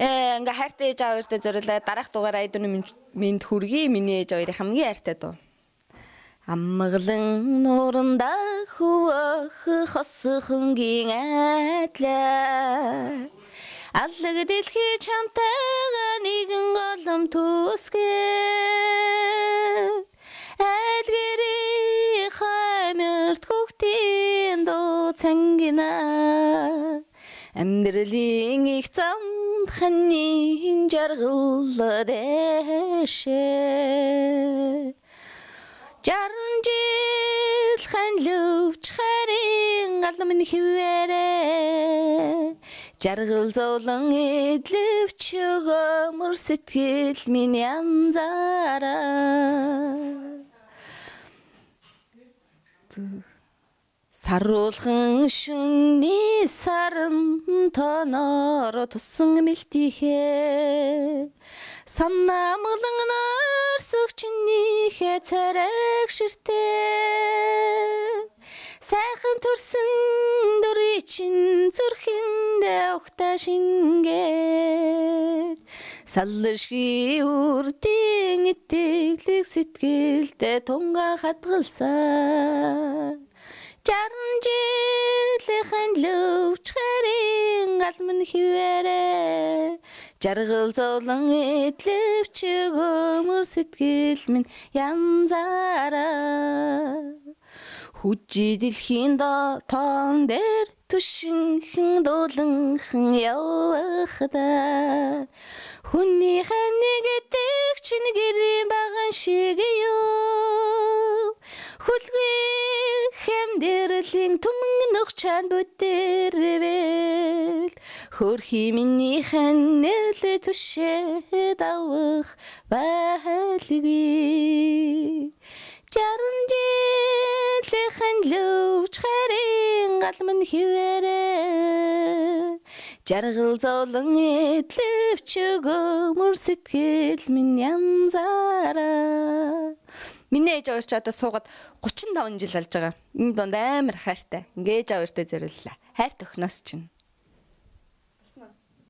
Э, ингээ хайртай ээж аваа хоёртой зориулаад дараах дугаараа эд өнө минь хүргий миний ээж хоёрын хамгийн хайртай дуу. Амглан нууранда хөвөх хосхонгийн айтлаа Аллаг дэлхий чамтайгаа нэгэн голом төсгөө Айлгэрийн хамрт хөхтийн дуу цангина Амьдралын их зам ханнин жаргылы дэше Жаран жил ханлөвч харин алам нь хивээрээ Жаргал зовлон эдлэвч өгөөмөр сэтгэл минь янзаараа Саруулхан шүнний сарн тоноор тусан мэлтийнхээ санаамлан нар сүгчнийхээ цараг ширтээ сайхан төрсөн дөрвий чин зүрхэндээ ухта шингээр салшгүй үрдэн итгэлэг сэтгэлдээ тунгаан хадгалсаа 60 жилийн лөвчхэрийн алмын хിവэрэ жаргал зовлон эдлэвч өмөр сэтгэл минь янзаараа Хүчи дэлхийн до тоон дээр түшинхэн дууланхан явахдаа Хүний ханийг дэг чин гэрийн баган шиг Өвлийн түмэн нөхчэн бүтэрвэл хөрхи миний ханэл түшээ давх байлгүй Жарамжилхэн лөвч харин галман хിവэрэ Жаргал золон эдлэвч өгөөмөр сэтгэл минь янзаараа Миний ээж аваар ч одоо суугаад 35 жил болж байгаа. Энэ донд амар хайртай. Ингээ ээж аваартай зориуллаа. Хайр төхнөөс чинь.